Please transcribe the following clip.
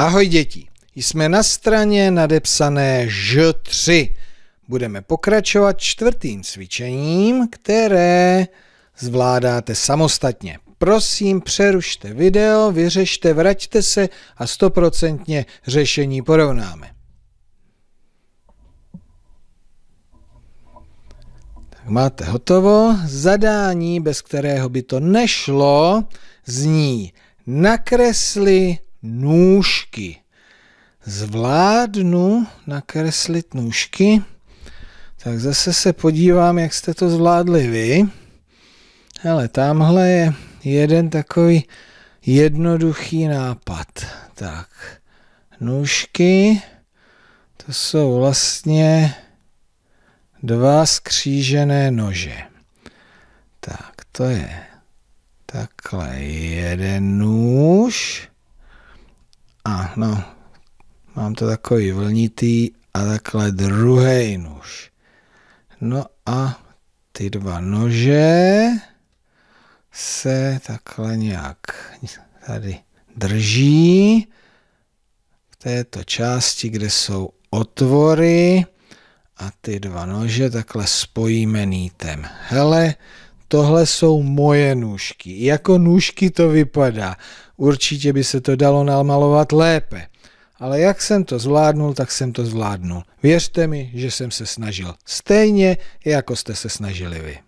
Ahoj děti, jsme na straně nadepsané Ž3. Budeme pokračovat čtvrtým cvičením, které zvládáte samostatně. Prosím, přerušte video, vyřešte, vraťte se a stoprocentně řešení porovnáme. Tak máte hotovo. Zadání, bez kterého by to nešlo, zní nakresli nůžky. Zvládnu nakreslit nůžky, tak zase se podívám, jak jste to zvládli vy. Hele, tamhle je jeden takový jednoduchý nápad. Tak, nůžky, to jsou vlastně dva skřížené nože. Tak, to je takhle jeden nůž No, mám to takový vlnitý a takhle druhý nůž. No a ty dva nože se takhle nějak tady drží v této části, kde jsou otvory a ty dva nože takhle spojíme nítem. Hele, tohle jsou moje nůžky. Jako nůžky to vypadá. Určitě by se to dalo namalovat lépe. Ale jak jsem to zvládnul, tak jsem to zvládnul. Věřte mi, že jsem se snažil. Stejně, jako jste se snažili vy.